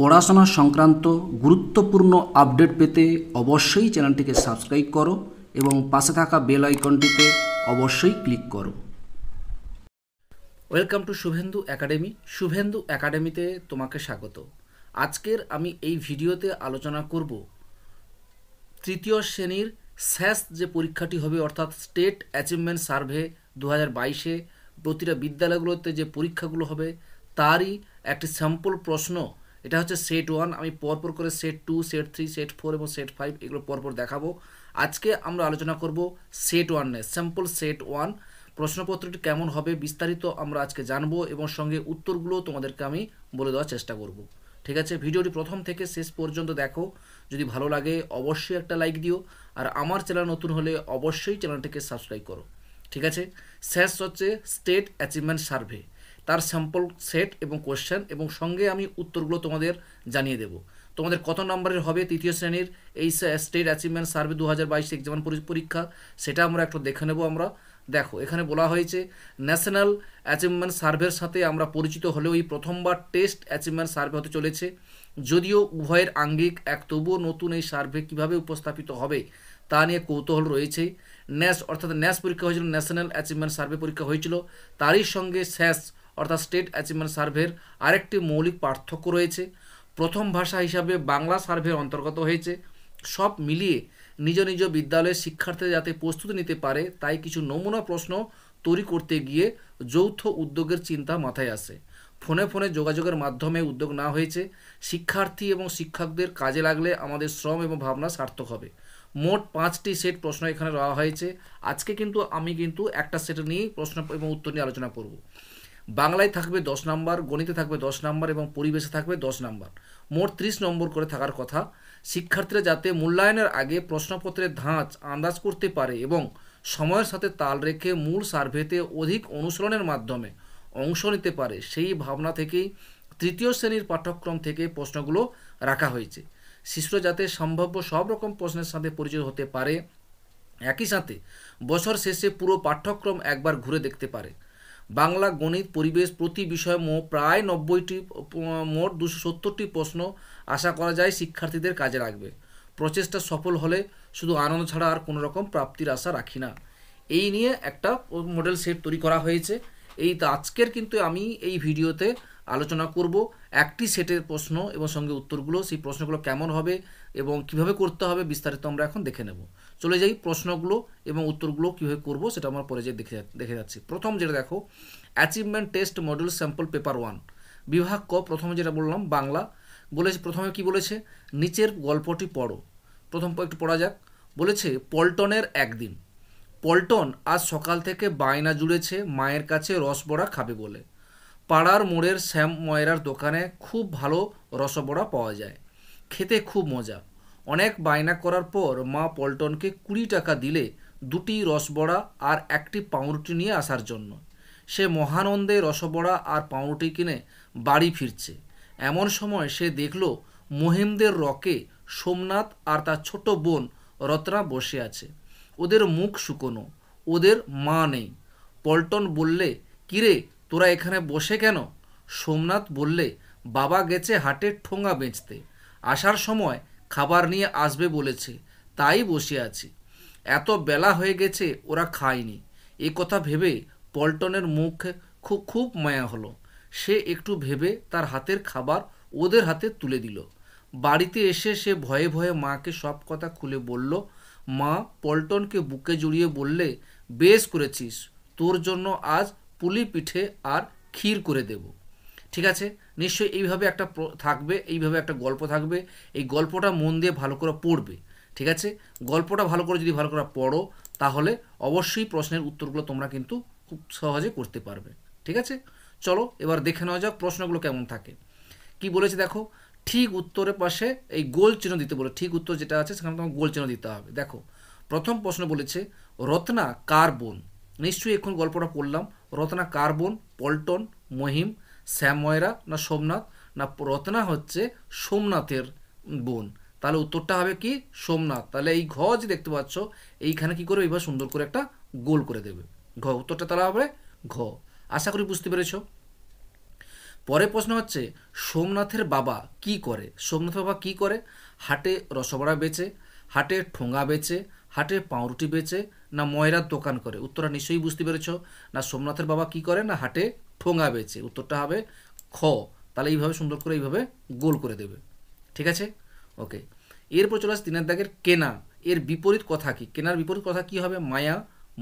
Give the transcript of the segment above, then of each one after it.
পড়াশোনা সংক্রান্ত গুরুত্বপূর্ণ আপডেট পেতে অবশ্যই চ্যানেলটিকে সাবস্ক্রাইব করো এবং পাশে থাকা বেল আইকনটিতে অবশ্যই ক্লিক করো welcome to Shuvendu academy Shuvendu একাডেমিতে তোমাকে স্বাগত আজকের আমি এই ভিডিওতে আলোচনা করব তৃতীয় শ্রেণীর শেষ যে পরীক্ষাটি হবে অর্থাৎ স্টেট অ্যাচিভমেন্ট সার্ভে দু হাজার বাইশে প্রতিটা বিদ্যালয়গুলোতে যে পরীক্ষাগুলো হবে তারই একটি স্যাম্পল প্রশ্ন এটা হচ্ছে সেট ওয়ান আমি পরপর করে set two set three set four এবং সেট ফাইভ এগুলো পরপর দেখাবো আজকে আমরা আলোচনা করব সেট ওয়ান নে স্যাম্পল সেট ওয়ান প্রশ্নপত্রটি কেমন হবে বিস্তারিত আমরা আজকে জানবো এবং সঙ্গে উত্তরগুলো তোমাদেরকে আমি বলে দেওয়ার চেষ্টা করব ঠিক আছে ভিডিওটি প্রথম থেকে শেষ পর্যন্ত দেখো যদি ভালো লাগে অবশ্যই একটা লাইক দিও আর আমার চ্যানেল নতুন হলে অবশ্যই চ্যানেলটিকে সাবস্ক্রাইব করো ঠিক আছে শেষ হচ্ছে স্টেট অ্যাচিভমেন্ট সার্ভে তার স্যাম্পল সেট এবং কোয়েশ্চেন এবং সঙ্গে আমি উত্তরগুলো তোমাদের জানিয়ে দেব তোমাদের কত নম্বরের হবে তৃতীয় শ্রেণীর এই স্টেট অ্যাচিভমেন্ট সার্ভে দু হাজার বাইশ এক্সাম পরীক্ষা সেটা আমরা একটু দেখে নেব আমরা দেখো এখানে বলা হয়েছে ন্যাশনাল অ্যাচিভমেন্ট সার্ভের সাথে আমরা পরিচিত হলেও এই প্রথমবার টেস্ট অ্যাচিভমেন্ট সার্ভে হতে চলেছে যদিও উভয়ের আঙ্গিক এক তবুও নতুন এই সার্ভে কীভাবে উপস্থাপিত হবে তা নিয়ে কৌতূহল রয়েছে ন্যাস অর্থাৎ ন্যাস পরীক্ষা হয়েছিল ন্যাশনাল অ্যাচিভমেন্ট সার্ভে পরীক্ষা হয়েছিল তারই সঙ্গে শেষ অর্থাৎ স্টেট অ্যাচিভমেন্ট সার্ভের আরেকটি মৌলিক পার্থক্য রয়েছে প্রথম ভাষা হিসাবে বাংলা সার্ভের অন্তর্গত হয়েছে সব মিলিয়ে নিজ নিজ বিদ্যালয়ের শিক্ষার্থী যাতে প্রস্তুতি নিতে পারে তাই কিছু নমুনা প্রশ্ন তৈরি করতে গিয়ে যৌথ উদ্যোগের চিন্তা মাথায় আসে ফোনে ফোনে যোগাযোগের মাধ্যমে উদ্যোগ না হয়েছে শিক্ষার্থী এবং শিক্ষকদের কাজে লাগলে আমাদের শ্রম এবং ভাবনা সার্থক হবে মোট পাঁচটি সেট প্রশ্ন এখানে রাখা হয়েছে আজকে কিন্তু আমি কিন্তু একটা সেট নিয়েই প্রশ্ন এবং উত্তর নিয়ে আলোচনা করব বাংলায় থাকবে দশ নাম্বার গণিতে থাকবে দশ নাম্বার এবং পরিবেশে থাকবে দশ নাম্বার মোট ত্রিশ নম্বর করে থাকার কথা শিক্ষার্থীরা যাতে মূল্যায়নের আগে প্রশ্নপত্রের ধাঁচ আন্দাজ করতে পারে এবং সময়ের সাথে তাল রেখে মূল সার্ভেতে অধিক অনুসরণের মাধ্যমে অংশ নিতে পারে সেই ভাবনা থেকেই তৃতীয় শ্রেণীর পাঠ্যক্রম থেকে প্রশ্নগুলো রাখা হয়েছে শিশুরা যাতে সম্ভাব্য সব রকম প্রশ্নের সাথে পরিচয় হতে পারে একই সাথে বছর শেষে পুরো পাঠ্যক্রম একবার ঘুরে দেখতে পারে বাংলা গণিত পরিবেশ প্রতি বিষয়ে প্রায় নব্বইটি মোট দুশো সত্তরটি প্রশ্ন আশা করা যায় শিক্ষার্থীদের কাজে লাগবে প্রচেষ্টা সফল হলে শুধু আনন্দ ছাড়া আর কোনো রকম প্রাপ্তির আশা রাখি না এই নিয়ে একটা মডেল সেট তৈরি করা হয়েছে এই তো আজকের কিন্তু আমি এই ভিডিওতে আলোচনা করব একটি সেটের প্রশ্ন এবং সঙ্গে উত্তরগুলো সেই প্রশ্নগুলো কেমন হবে এবং কিভাবে করতে হবে বিস্তারিত আমরা এখন দেখে নেব চলে যাই প্রশ্নগুলো এবং উত্তরগুলো কীভাবে করব সেটা আমরা পরে যাই দেখে দেখে যাচ্ছি প্রথম যেটা দেখো achievement test module sample paper one বিভাগ ক প্রথমে যেটা বললাম বাংলা বলেছে প্রথমে কি বলেছে নিচের গল্পটি পড়ো প্রথম একটু পড়া যাক বলেছে পল্টনের একদিন পল্টন আজ সকাল থেকে বায়না জুড়েছে মায়ের কাছে রসবড়া খাবে বলে পাড়ার মোড়ের শ্যাম ময়রার দোকানে খুব ভালো রসবড়া পাওয়া যায় খেতে খুব মজা অনেক বায়না করার পর মা পল্টনকে কুড়ি টাকা দিলে দুটি রসবড়া আর একটি পাউরুটি নিয়ে আসার জন্য সে মহানন্দে রসবড়া আর পাউরুটি কিনে বাড়ি ফিরছে এমন সময় সে দেখল মহিমদের রকে সোমনাথ আর তার ছোট বোন রত্না বসে আছে ওদের মুখ শুকনো ওদের মা নেই পল্টন বললে কিরে তোরা এখানে বসে কেন সোমনাথ বললে বাবা গেছে হাটে ঠোঙা বেঁচতে আসার সময় খাবার নিয়ে আসবে বলেছে তাই বসে আছি এত বেলা হয়ে গেছে ওরা খায়নি এ কথা ভেবে পল্টনের মুখ খুব খুব মায়া হলো সে একটু ভেবে তার হাতের খাবার ওদের হাতে তুলে দিল বাড়িতে এসে সে ভয়ে ভয়ে মাকে সব কথা খুলে বলল মা পল্টনকে বুকে জড়িয়ে বললে বেশ করেছিস তোর জন্য আজ পুলি পিঠে আর ক্ষীর করে দেবো ঠিক আছে নিশ্চয়ই এইভাবে একটা থাকবে এইভাবে একটা গল্প থাকবে এই গল্পটা মন দিয়ে ভালো করে পড়বে ঠিক আছে গল্পটা ভালো করে যদি ভালো করে পড়ো তাহলে অবশ্যই প্রশ্নের উত্তরগুলো তোমরা কিন্তু খুব সহজে করতে পারবে ঠিক আছে চলো এবার দেখে নেওয়া যাক প্রশ্নগুলো কেমন থাকে কি বলেছে দেখো ঠিক উত্তরের পাশে এই গোল চিহ্ন দিতে বলে ঠিক উত্তর যেটা আছে সেখানে তোমাকে গোল চিহ্ন দিতে হবে দেখো প্রথম প্রশ্ন বলেছে রত্না কার বোন নিশ্চয়ই এখন গল্পটা পড়লাম রত্না কার বোন পল্টন মহিম শ্যাময়রা না সোমনাথ না রত্না হচ্ছে সোমনাথের বোন তাহলে উত্তরটা হবে কি সোমনাথ তাহলে এই ঘ যে দেখতে পাচ্ছ এইখানে কি করবে এবার সুন্দর করে একটা গোল করে দেবে ঘ উত্তরটা তাহলে হবে ঘ আশা করি বুঝতে পেরেছ পরের প্রশ্ন হচ্ছে সোমনাথের বাবা কি করে সোমনাথ বাবা কি করে হাটে রসবড়া বেচে হাটে ঠোঙা বেচে হাটে পাউরুটি বেচে না ময়রার দোকান করে উত্তরটা নিশ্চয়ই বুঝতে পেরেছ না সোমনাথের বাবা কি করে না হাটে ঠোঙা বেচে উত্তরটা হবে খ তাহলে এইভাবে সুন্দর করে এইভাবে গোল করে দেবে ঠিক আছে ওকে এরপর চলে আসে দিনের দাগের কেনা এর বিপরীত কথা কি কেনার বিপরীত কথা কি হবে মায়া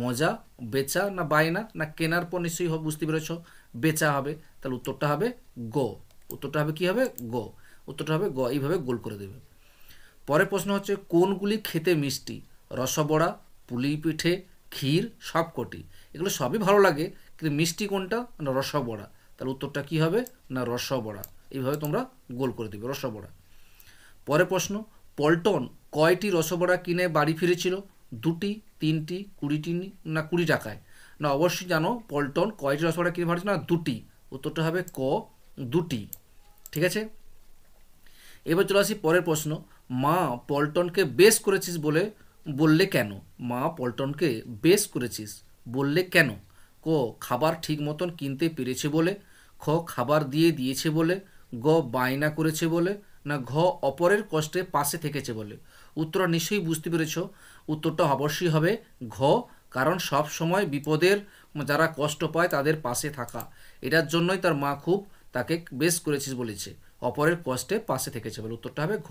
মজা বেচা না বায়না না কেনার পর নিশ্চয়ই বুঝতে পেরেছ বেচা হবে তাহলে উত্তরটা হবে গ উত্তরটা হবে কি হবে গ উত্তরটা হবে গ এইভাবে গোল করে দেবে পরের প্রশ্ন হচ্ছে কোনগুলি খেতে মিষ্টি রসবড়া পুলি পিঠে ক্ষীর কটি এগুলো সবই ভালো লাগে কিন্তু মিষ্টি কোনটা না রসবড়া তাহলে উত্তরটা কী হবে না রসবড়া এইভাবে তোমরা গোল করে দেবে রসবড়া পরের প্রশ্ন পল্টন কয়টি রসবড়া কিনে বাড়ি ফিরেছিল দুটি তিনটি কুড়িটি না কুড়ি টাকায় না অবশ্যই জানো পল্টন কয়টি রসবড়া কিনে ভাড়া না দুটি উত্তরটা হবে ক দুটি ঠিক আছে এবার চলে আসি পরের প্রশ্ন মা পল্টনকে বেশ করেছিস বলে বললে কেন মা পল্টনকে বেশ করেছিস বললে কেন ক খাবার ঠিক মতন কিনতে পেরেছে বলে খ খাবার দিয়ে দিয়েছে বলে গ বায়না করেছে বলে না ঘ অপরের কষ্টে পাশে থেকেছে বলে উত্তর নিশ্চয়ই বুঝতে পেরেছ উত্তরটা অবশ্যই হবে ঘ কারণ সব সময় বিপদের যারা কষ্ট পায় তাদের পাশে থাকা এটার জন্যই তার মা খুব তাকে বেশ করেছিস বলেছে অপরের কষ্টে পাশে থেকেছে বলে উত্তরটা হবে ঘ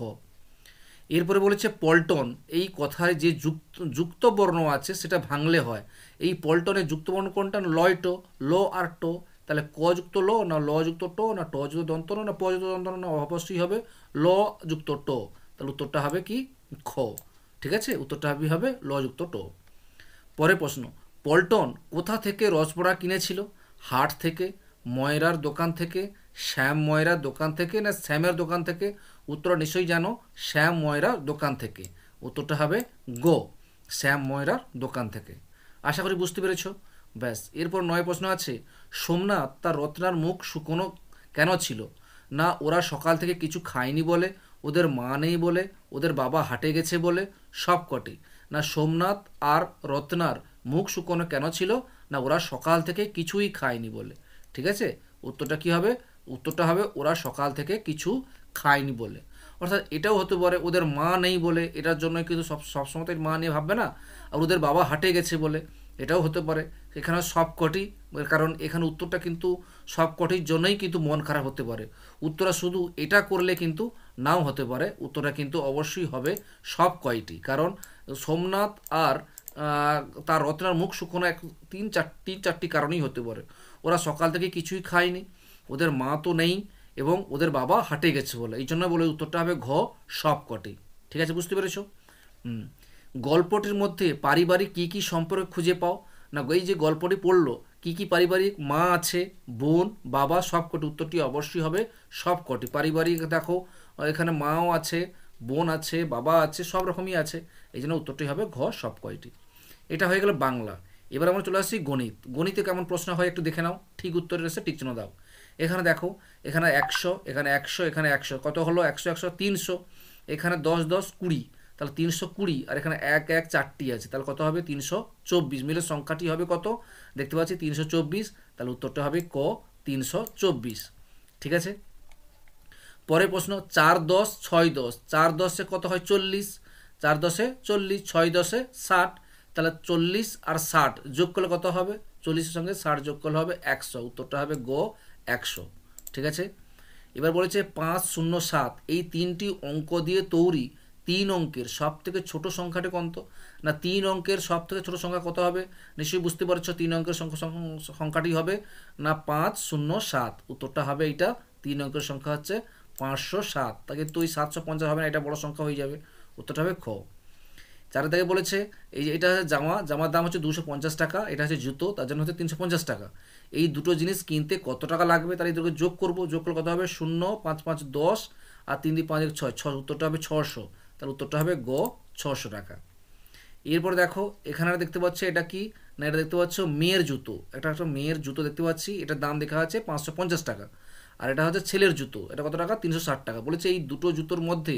এরপরে বলেছে পল্টন এই কথায় যে যুক্ত যুক্ত বর্ণ আছে সেটা ভাঙলে হয় এই পল্টনে যুক্ত বর্ণ কোনটা লয় টো লো আর টো তাহলে ক যুক্ত ল না ল যুক্ত টো না ট যুক্ত দন্ত না প যুক্ত দন্ত না অবশ্যই হবে ল যুক্ত টো তাহলে উত্তরটা হবে কি খ ঠিক আছে উত্তরটা হবে ল যুক্ত টো পরে প্রশ্ন পল্টন কোথা থেকে রসপড়া কিনেছিল হাট থেকে ময়রার দোকান থেকে শ্যাম ময়রার দোকান থেকে না শ্যামের দোকান থেকে উত্তর নিশ্চয়ই জানো শ্যাম ময়রার দোকান থেকে উত্তরটা হবে গো শ্যাম ময়রার দোকান থেকে আশা করি বুঝতে পেরেছ ব্যাস এরপর নয় প্রশ্ন আছে সোমনাথ তার রত্নার মুখ শুকনো কেন ছিল না ওরা সকাল থেকে কিছু খায়নি বলে ওদের মা নেই বলে ওদের বাবা হাটে গেছে বলে সব কটি না সোমনাথ আর রত্নার মুখ শুকনো কেন ছিল না ওরা সকাল থেকে কিছুই খায়নি বলে ঠিক আছে উত্তরটা কি হবে উত্তরটা হবে ওরা সকাল থেকে কিছু খায়নি বলে অর্থাৎ এটাও হতে পারে ওদের মা নেই বলে এটার জন্য কিন্তু সব সবসময় তো মা নিয়ে ভাববে না আর ওদের বাবা হাটে গেছে বলে এটাও হতে পারে এখানে সবকটি কারণ এখানে উত্তরটা কিন্তু সবকটির জন্যই কিন্তু মন খারাপ হতে পারে উত্তরা শুধু এটা করলে কিন্তু নাও হতে পারে উত্তরা কিন্তু অবশ্যই হবে সব কয়টি কারণ সোমনাথ আর তার রত্নার মুখ শুকনো এক তিন চারটি চারটি কারণেই হতে পারে ওরা সকাল থেকে কিছুই খায়নি ওদের মা তো নেই এবং ওদের বাবা হাটে গেছে বলে এই জন্য বলে উত্তরটা হবে ঘ সব কটি ঠিক আছে বুঝতে পেরেছ গল্পটির মধ্যে পারিবারিক কি কি সম্পর্ক খুঁজে পাও না এই যে গল্পটি পড়লো কি কি পারিবারিক মা আছে বোন বাবা সব কটি উত্তরটি অবশ্যই হবে সব কটি পারিবারিক দেখো এখানে মাও আছে বোন আছে বাবা আছে সব রকমই আছে এই জন্য উত্তরটি হবে ঘ সব কয়টি এটা হয়ে গেল বাংলা এবার আমরা চলে আসছি গণিত গণিতে কেমন প্রশ্ন হয় একটু দেখে নাও ঠিক উত্তরের এসে টিকচিহ্ন দাও এখানে দেখো এখানে একশো এখানে একশো এখানে একশো কত হলো একশো একশো তিনশো এখানে দশ দশ কুড়ি তাহলে তিনশো কুড়ি আর এখানে এক এক চারটি আছে তাহলে কত হবে তিনশো চব্বিশ মিলের সংখ্যাটি হবে কত দেখতে পাচ্ছি তিনশো চব্বিশ তাহলে উত্তরটা হবে ক তিনশো চব্বিশ ঠিক আছে পরের প্রশ্ন চার দশ ছয় দশ চার দশে কত হয় চল্লিশ চার দশে চল্লিশ ছয় দশে ষাট তাহলে চল্লিশ আর ষাট যোগ করলে কত হবে চল্লিশের সঙ্গে ষাট যোগ করলে হবে একশো উত্তরটা হবে গ একশো ঠিক আছে এবার বলেছে পাঁচ শূন্য সাত এই তিনটি অঙ্ক দিয়ে তৈরি তিন অঙ্কের সব থেকে ছোটো সংখ্যাটি কত না তিন অঙ্কের সব থেকে ছোটো সংখ্যা কত হবে নিশ্চয়ই বুঝতে পারছ তিন অঙ্কের সংখ্যা সংখ্যাটি হবে না পাঁচ শূন্য সাত উত্তরটা হবে এটা তিন অঙ্কের সংখ্যা হচ্ছে পাঁচশো সাত তা কিন্তু ওই সাতশো পঞ্চাশ হবে না এটা বড় সংখ্যা হয়ে যাবে উত্তরটা হবে খ চার দাগে বলেছে এই যে এটা হচ্ছে জামা জামার দাম হচ্ছে দুশো পঞ্চাশ টাকা এটা হচ্ছে জুতো তার জন্য হচ্ছে তিনশো পঞ্চাশ টাকা এই দুটো জিনিস কিনতে কত টাকা লাগবে তাহলে এদেরকে যোগ করবো যোগ করলে কত হবে শূন্য পাঁচ পাঁচ দশ আর তিন দিন পাঁচ এক ছয় ছ উত্তরটা হবে ছশো তার উত্তরটা হবে গ ছশো টাকা এরপর দেখো এখানে দেখতে পাচ্ছি এটা কি না এটা দেখতে পাচ্ছ মেয়ের জুতো এটা একটা মেয়ের জুতো দেখতে পাচ্ছি এটার দাম দেখা আছে পাঁচশো পঞ্চাশ টাকা আর এটা হচ্ছে ছেলের জুতো এটা কত টাকা তিনশো ষাট টাকা বলেছে এই দুটো জুতোর মধ্যে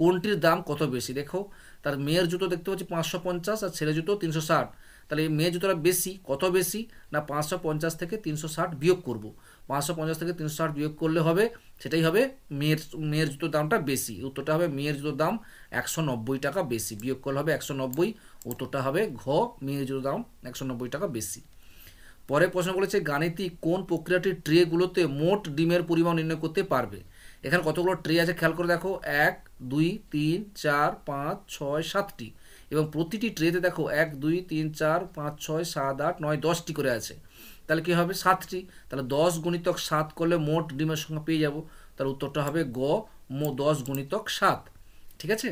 কোনটির দাম কত বেশি দেখো তার মেয়ের জুতো দেখতে পাচ্ছি পাঁচশো পঞ্চাশ আর ছেলে জুতো তিনশো ষাট তাহলে মেয়ে জুতোটা বেশি কত বেশি না পাঁচশো পঞ্চাশ থেকে তিনশো ষাট বিয়োগ করব পাঁচশো পঞ্চাশ থেকে তিনশো ষাট বিয়োগ করলে হবে সেটাই হবে মেয়ের মেয়ের জুতোর দামটা বেশি উত্তরটা হবে মেয়ের জুতোর দাম একশো নব্বই টাকা বেশি বিয়োগ করলে হবে একশো নব্বই উত্তরটা হবে ঘ মেয়ের জুতোর দাম একশো নব্বই টাকা বেশি পরে প্রশ্ন করেছে গাণিতিক কোন প্রক্রিয়াটির ট্রেগুলোতে মোট ডিমের পরিমাণ নির্ণয় করতে পারবে এখানে কতগুলো ট্রে আছে খেয়াল করে দেখো এক দুই তিন চার পাঁচ ছয় সাতটি এবং প্রতিটি ট্রেতে দেখো এক দুই তিন চার পাঁচ ছয় সাত আট নয় দশটি করে আছে তাহলে কী হবে সাতটি তাহলে দশ গুণিতক সাত করলে মোট ডিমের সংখ্যা পেয়ে যাব তার উত্তরটা হবে গ মো দশ গুণিতক সাত ঠিক আছে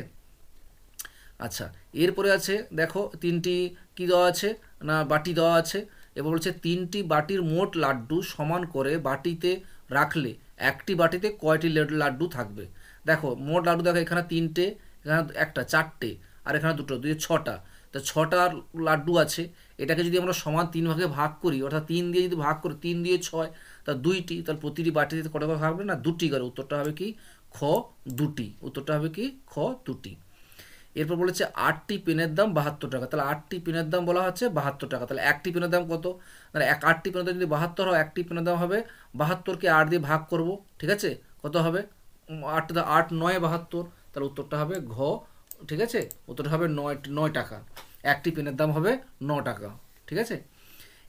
আচ্ছা এরপরে আছে দেখো তিনটি কি দেওয়া আছে না বাটি দেওয়া আছে এবার বলছে তিনটি বাটির মোট লাড্ডু সমান করে বাটিতে রাখলে একটি বাটিতে কয়টি লাড্ডু থাকবে দেখো মোট লাড্ডু দেখো এখানে তিনটে এখানে একটা চারটে আর এখানে দুটো দুই ছটা তো ছটা লাড্ডু আছে এটাকে যদি আমরা সমান তিন ভাগে ভাগ করি অর্থাৎ তিন দিয়ে যদি ভাগ করি তিন দিয়ে ছয় তা দুইটি তাহলে প্রতিটি বাটিতে কটা ভাগ থাকবে না দুটি করে উত্তরটা হবে কি খ দুটি উত্তরটা হবে কি খ দুটি এরপর বলেছে আটটি পেনের দাম বাহাত্তর টাকা তাহলে আটটি পেনের দাম বলা হচ্ছে বাহাত্তর টাকা তাহলে একটি পেনের দাম কত তাহলে এক আটটি পেনের দাম যদি বাহাত্তর হয় একটি পেনের দাম হবে বাহাত্তরকে আট দিয়ে ভাগ করব ঠিক আছে কত হবে আট আট নয় বাহাত্তর তাহলে উত্তরটা হবে ঘ ঠিক আছে উত্তরটা হবে নয় নয় টাকা একটি পেনের দাম হবে ন টাকা ঠিক আছে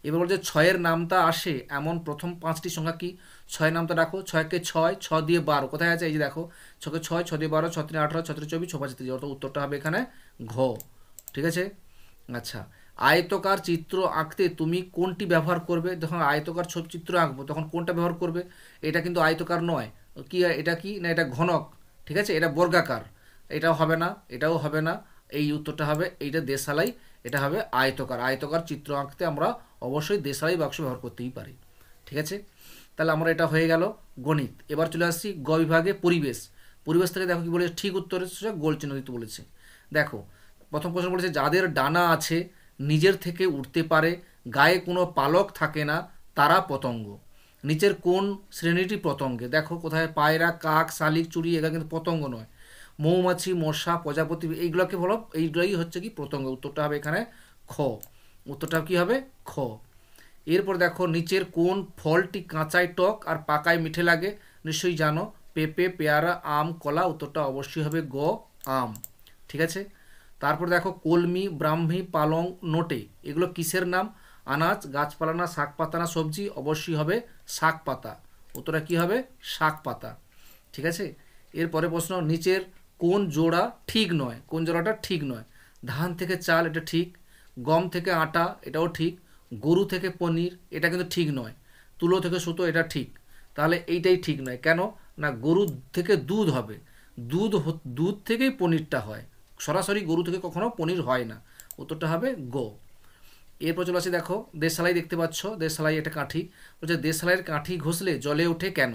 এবার বলছে ছয়ের নামটা আসে এমন প্রথম পাঁচটি সংখ্যা কি ছয়ের নামটা রাখো ছয়কে ছয় ছ দিয়ে বারো কোথায় আছে এই যে দেখো ছকে ছয় ছ দিয়ে বারো ছ তিন আঠারো ছত্রিশ চব্বিশ ছ পাঁচ অর্থাৎ উত্তরটা হবে এখানে ঘ ঠিক আছে আচ্ছা আয়তকার চিত্র আঁকতে তুমি কোনটি ব্যবহার করবে যখন আয়তকার ছবি চিত্র আঁকবো তখন কোনটা ব্যবহার করবে এটা কিন্তু আয়তকার নয় কি এটা কি না এটা ঘনক ঠিক আছে এটা বর্গাকার এটাও হবে না এটাও হবে না এই উত্তরটা হবে এইটা দেশালাই এটা হবে আয়তকার আয়তকার চিত্র আঁকতে আমরা অবশ্যই দেশালাই বাক্স ব্যবহার করতেই পারি ঠিক আছে তাহলে আমার এটা হয়ে গেল গণিত এবার চলে আসছি গ বিভাগে পরিবেশ পরিবেশ থেকে দেখো কি বলেছে ঠিক উত্তরে গোল চিহ্ন দিতে বলেছে দেখো প্রথম প্রশ্ন বলেছে যাদের ডানা আছে নিজের থেকে উঠতে পারে গায়ে কোনো পালক থাকে না তারা পতঙ্গ নিচের কোন শ্রেণীটি পতঙ্গে দেখো কোথায় পায়রা কাক শালিক চুড়ি এগুলো কিন্তু পতঙ্গ নয় মৌমাছি মশা প্রজাপতি এইগুলোকে বলো এইগুলোই হচ্ছে কি পতঙ্গ উত্তরটা হবে এখানে খ উত্তরটাও কী হবে খ এরপর দেখো নিচের কোন ফলটি কাঁচায় টক আর পাকায় মিঠে লাগে নিশ্চয়ই জানো পেঁপে পেয়ারা আম কলা উত্তরটা অবশ্যই হবে গ আম ঠিক আছে তারপর দেখো কলমি ব্রাহ্মী পালং নোটে এগুলো কিসের নাম আনাজ গাছপালা না শাক পাতা না সবজি অবশ্যই হবে শাক পাতা উত্তরটা কী হবে শাক পাতা ঠিক আছে এরপরে প্রশ্ন নিচের কোন জোড়া ঠিক নয় কোন জোড়াটা ঠিক নয় ধান থেকে চাল এটা ঠিক গম থেকে আটা এটাও ঠিক গরু থেকে পনির এটা কিন্তু ঠিক নয় তুলো থেকে সুতো এটা ঠিক তাহলে এইটাই ঠিক নয় কেন না গরু থেকে দুধ হবে দুধ দুধ থেকেই পনিরটা হয় সরাসরি গরু থেকে কখনো পনির হয় না উত্তরটা হবে গো এরপর চলে আসি দেখো দেশালাই দেখতে পাচ্ছ দেশালাই এটা কাঠি বলছে দেশালাইয়ের কাঠি ঘষলে জলে ওঠে কেন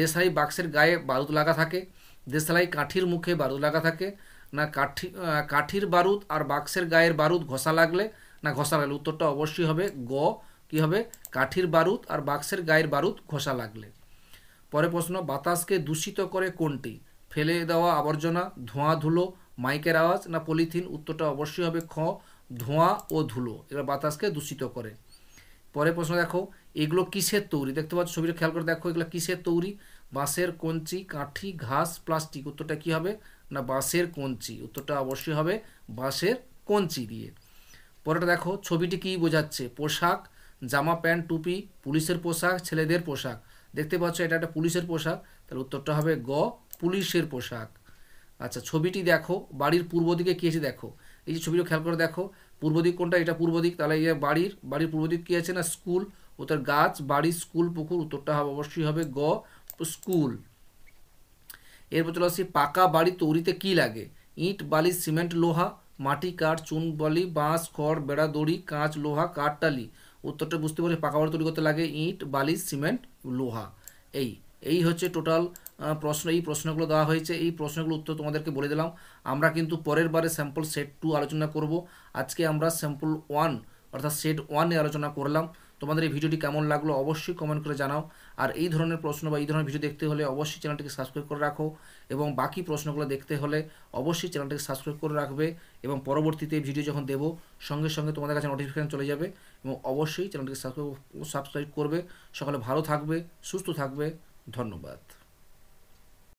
দেশালাই বাক্সের গায়ে বারুদ লাগা থাকে দেশালাই কাঠির মুখে বারুদ লাগা থাকে না কাঠি কাঠির বারুদ আর বাক্সের গায়ের বারুদ ঘষা লাগলে না ঘষা লাগলে উত্তরটা অবশ্যই হবে গ কি হবে কাঠির বারুদ আর বাক্সের গায়ের বারুদ ঘষা লাগলে পরে প্রশ্ন বাতাসকে দূষিত করে কোনটি ফেলে দেওয়া আবর্জনা ধোঁয়া ধুলো মাইকের আওয়াজ না পলিথিন উত্তরটা অবশ্যই হবে খ ধোঁয়া ও ধুলো এবার বাতাসকে দূষিত করে পরে প্রশ্ন দেখো এগুলো কিসের তৈরি দেখতে পাচ্ছ ছবিটা খেয়াল করে দেখো এগুলো কিসের তৈরি বাঁশের কঞ্চি কাঠি ঘাস প্লাস্টিক উত্তরটা কি হবে না বাঁশের কঞ্চি উত্তরটা অবশ্যই হবে বাঁশের কঞ্চি দিয়ে পরেটা দেখো ছবিটি কী বোঝাচ্ছে পোশাক জামা প্যান্ট টুপি পুলিশের পোশাক ছেলেদের পোশাক দেখতে পাচ্ছ এটা একটা পুলিশের পোশাক তাহলে উত্তরটা হবে গ পুলিশের পোশাক আচ্ছা ছবিটি দেখো বাড়ির পূর্ব দিকে কী আছে দেখো এই যে ছবিটা খেয়াল করে দেখো পূর্ব দিক কোনটা এটা পূর্ব দিক তাহলে এই বাড়ির বাড়ির পূর্ব দিক কী আছে না স্কুল ও তার গাছ বাড়ি স্কুল পুকুর উত্তরটা হবে অবশ্যই হবে গ স্কুল এরপর চলে আসছি পাকা বাড়ি তৈরিতে কি লাগে ইট বালি সিমেন্ট লোহা মাটি কাঠ চুন বালি বাঁশ খড় বেড়া দড়ি কাঁচ লোহা কাঠটালি উত্তরটা বুঝতে পারি পাকা বাড়ি তৈরি করতে লাগে ইট বালি সিমেন্ট লোহা এই এই হচ্ছে টোটাল প্রশ্ন এই প্রশ্নগুলো দেওয়া হয়েছে এই প্রশ্নগুলো উত্তর তোমাদেরকে বলে দিলাম আমরা কিন্তু পরের বারে স্যাম্পল সেট টু আলোচনা করব আজকে আমরা স্যাম্পল ওয়ান অর্থাৎ সেট ওয়ানে আলোচনা করলাম তোমাদের এই ভিডিওটি কেমন লাগলো অবশ্যই কমেন্ট করে জানাও আর এই ধরনের প্রশ্ন বা এই ধরনের ভিডিও দেখতে হলে অবশ্যই চ্যানেলটিকে সাবস্ক্রাইব করে রাখো এবং বাকি প্রশ্নগুলো দেখতে হলে অবশ্যই চ্যানেলটিকে সাবস্ক্রাইব করে রাখবে এবং পরবর্তীতে ভিডিও যখন দেবো সঙ্গে সঙ্গে তোমাদের কাছে নোটিফিকেশান চলে যাবে এবং অবশ্যই চ্যানেলটিকে সাবস্ক্রাইব সাবস্ক্রাইব করবে সকলে ভালো থাকবে সুস্থ থাকবে ধন্যবাদ